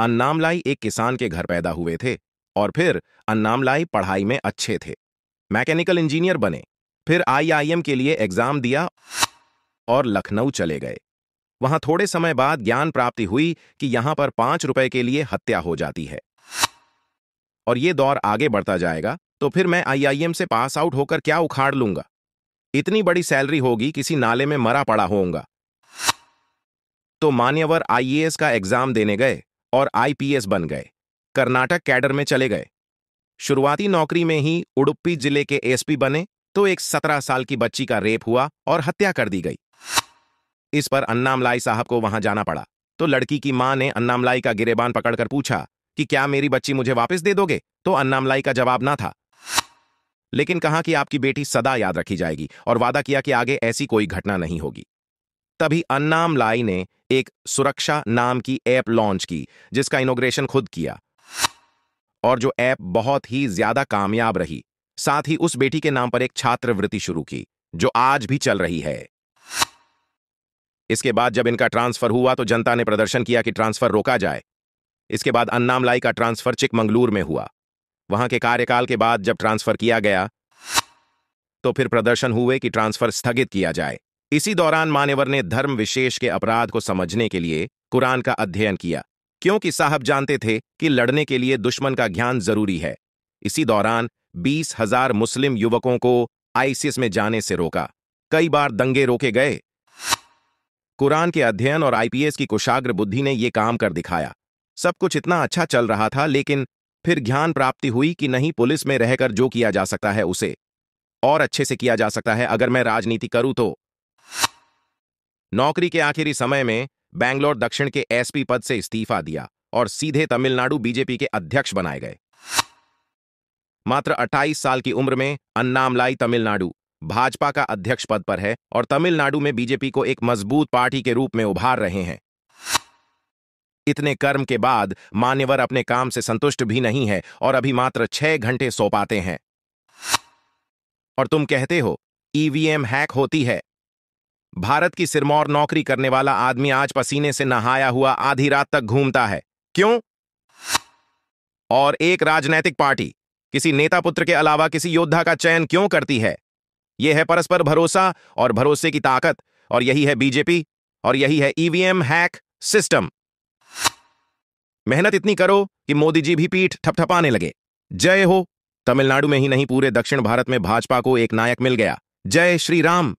अन्नामलाई एक किसान के घर पैदा हुए थे और फिर अन्नामलाई पढ़ाई में अच्छे थे मैकेनिकल इंजीनियर बने फिर आईआईएम के लिए एग्जाम दिया और लखनऊ चले गए वहां थोड़े समय बाद ज्ञान प्राप्ति हुई कि यहां पर पांच रुपए के लिए हत्या हो जाती है और ये दौर आगे बढ़ता जाएगा तो फिर मैं आईआईएम से पास आउट होकर क्या उखाड़ लूंगा इतनी बड़ी सैलरी होगी किसी नाले में मरा पड़ा होऊंगा तो मान्यवर आईएएस का एग्जाम देने गए और आईपीएस बन गए कर्नाटक कैडर में चले गए शुरुआती नौकरी में ही उडुपी जिले के एसपी बने तो एक सत्रह साल की बच्ची का रेप हुआ और हत्या कर दी गई इस पर अन्नामलाई साहब को वहां जाना पड़ा तो लड़की की मां ने अन्नामलाई का गिरेबान पकड़कर पूछा कि क्या मेरी बच्ची मुझे वापस दे दोगे तो अन्नामलाई का जवाब ना था लेकिन कहा कि आपकी बेटी सदा याद रखी जाएगी और वादा किया कि आगे ऐसी कोई घटना नहीं होगी तभी अन्नाम लाई ने एक सुरक्षा नाम की ऐप लॉन्च की जिसका इनोग्रेशन खुद किया और जो ऐप बहुत ही ज्यादा कामयाब रही साथ ही उस बेटी के नाम पर एक छात्रवृत्ति शुरू की जो आज भी चल रही है इसके बाद जब इनका ट्रांसफर हुआ तो जनता ने प्रदर्शन किया कि ट्रांसफर रोका जाए इसके बाद अन्नाम लाई का ट्रांसफर चिकमंगलूर में हुआ वहां के कार्यकाल के बाद जब ट्रांसफर किया गया तो फिर प्रदर्शन हुए कि ट्रांसफर स्थगित किया जाए इसी दौरान मानेवर ने धर्म विशेष के अपराध को समझने के लिए कुरान का अध्ययन किया क्योंकि साहब जानते थे कि लड़ने के लिए दुश्मन का ज्ञान जरूरी है इसी दौरान बीस हजार मुस्लिम युवकों को आईसीएस में जाने से रोका कई बार दंगे रोके गए कुरान के अध्ययन और आईपीएस की कुशाग्र बुद्धि ने यह काम कर दिखाया सब कुछ इतना अच्छा चल रहा था लेकिन फिर ज्ञान प्राप्ति हुई कि नहीं पुलिस में रहकर जो किया जा सकता है उसे और अच्छे से किया जा सकता है अगर मैं राजनीति करूं तो नौकरी के आखिरी समय में बैंगलोर दक्षिण के एसपी पद से इस्तीफा दिया और सीधे तमिलनाडु बीजेपी के अध्यक्ष बनाए गए मात्र 28 साल की उम्र में अन्नामलाई तमिलनाडु भाजपा का अध्यक्ष पद पर है और तमिलनाडु में बीजेपी को एक मजबूत पार्टी के रूप में उभार रहे हैं इतने कर्म के बाद मान्यवर अपने काम से संतुष्ट भी नहीं है और अभी मात्र छह घंटे सौ पाते हैं और तुम कहते हो ईवीएम हैक होती है भारत की सिरमौर नौकरी करने वाला आदमी आज पसीने से नहाया हुआ आधी रात तक घूमता है क्यों और एक राजनैतिक पार्टी किसी नेता पुत्र के अलावा किसी योद्धा का चयन क्यों करती है यह है परस्पर भरोसा और भरोसे की ताकत और यही है बीजेपी और यही है ईवीएम हैक सिस्टम मेहनत इतनी करो कि मोदी जी भी पीठ थपथपाने लगे जय हो तमिलनाडु में ही नहीं पूरे दक्षिण भारत में भाजपा को एक नायक मिल गया जय श्री राम